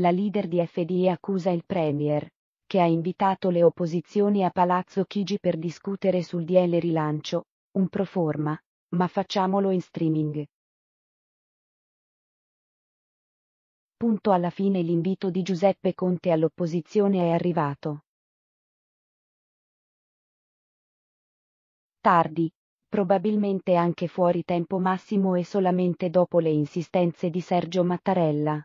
La leader di FDE accusa il Premier, che ha invitato le opposizioni a Palazzo Chigi per discutere sul DL rilancio, un proforma, ma facciamolo in streaming. Punto alla fine l'invito di Giuseppe Conte all'opposizione è arrivato. Tardi, probabilmente anche fuori tempo massimo e solamente dopo le insistenze di Sergio Mattarella.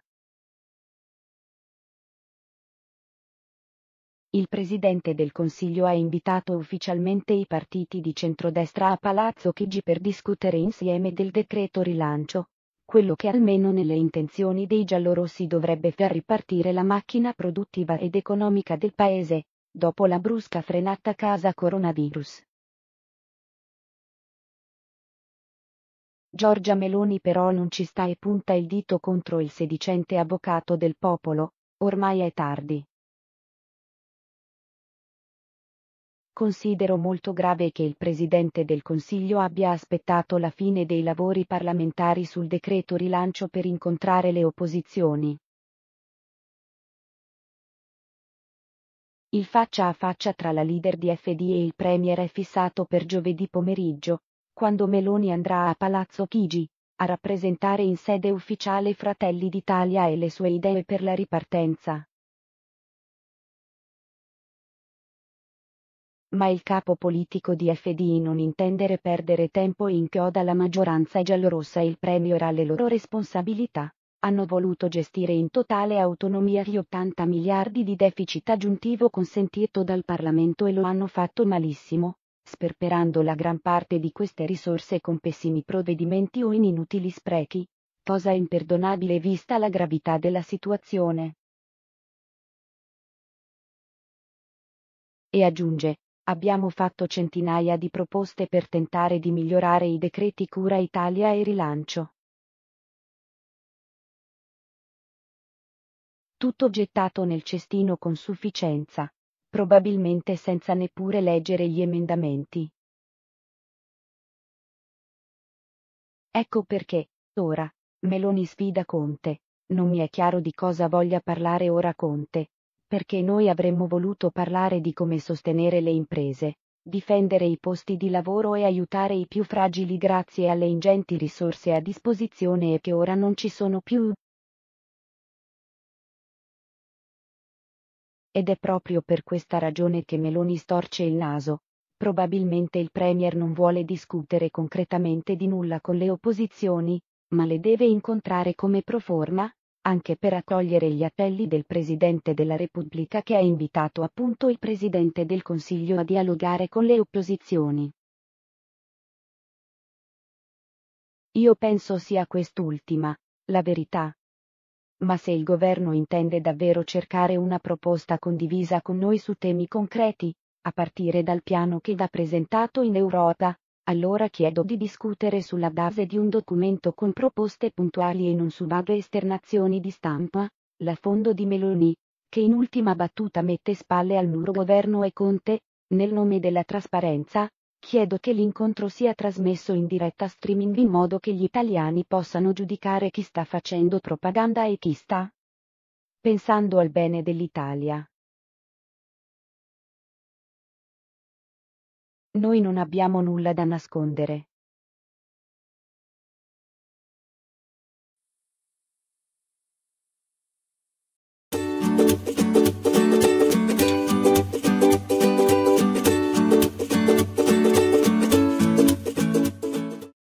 il Presidente del Consiglio ha invitato ufficialmente i partiti di centrodestra a Palazzo Chigi per discutere insieme del decreto rilancio, quello che almeno nelle intenzioni dei giallorossi dovrebbe far ripartire la macchina produttiva ed economica del Paese, dopo la brusca frenata a casa coronavirus. Giorgia Meloni però non ci sta e punta il dito contro il sedicente avvocato del popolo, ormai è tardi. Considero molto grave che il Presidente del Consiglio abbia aspettato la fine dei lavori parlamentari sul decreto rilancio per incontrare le opposizioni. Il faccia a faccia tra la leader di FD e il Premier è fissato per giovedì pomeriggio, quando Meloni andrà a Palazzo Chigi, a rappresentare in sede ufficiale Fratelli d'Italia e le sue idee per la ripartenza. ma il capo politico di FDI non intendere perdere tempo in chioda la maggioranza giallorossa e il premio era alle loro responsabilità. Hanno voluto gestire in totale autonomia gli 80 miliardi di deficit aggiuntivo consentito dal Parlamento e lo hanno fatto malissimo, sperperando la gran parte di queste risorse con pessimi provvedimenti o in inutili sprechi, cosa imperdonabile vista la gravità della situazione. E aggiunge, Abbiamo fatto centinaia di proposte per tentare di migliorare i decreti Cura Italia e Rilancio. Tutto gettato nel cestino con sufficienza, probabilmente senza neppure leggere gli emendamenti. Ecco perché, ora, Meloni sfida Conte, non mi è chiaro di cosa voglia parlare ora Conte, perché noi avremmo voluto parlare di come sostenere le imprese, difendere i posti di lavoro e aiutare i più fragili grazie alle ingenti risorse a disposizione e che ora non ci sono più. Ed è proprio per questa ragione che Meloni storce il naso, probabilmente il Premier non vuole discutere concretamente di nulla con le opposizioni, ma le deve incontrare come proforma, anche per accogliere gli appelli del Presidente della Repubblica che ha invitato appunto il Presidente del Consiglio a dialogare con le opposizioni. Io penso sia quest'ultima, la verità. Ma se il governo intende davvero cercare una proposta condivisa con noi su temi concreti, a partire dal piano che va presentato in Europa, allora chiedo di discutere sulla base di un documento con proposte puntuali e non su vaghe esternazioni di stampa, la fondo di Meloni, che in ultima battuta mette spalle al muro governo e Conte, nel nome della trasparenza, chiedo che l'incontro sia trasmesso in diretta streaming in modo che gli italiani possano giudicare chi sta facendo propaganda e chi sta pensando al bene dell'Italia. Noi non abbiamo nulla da nascondere.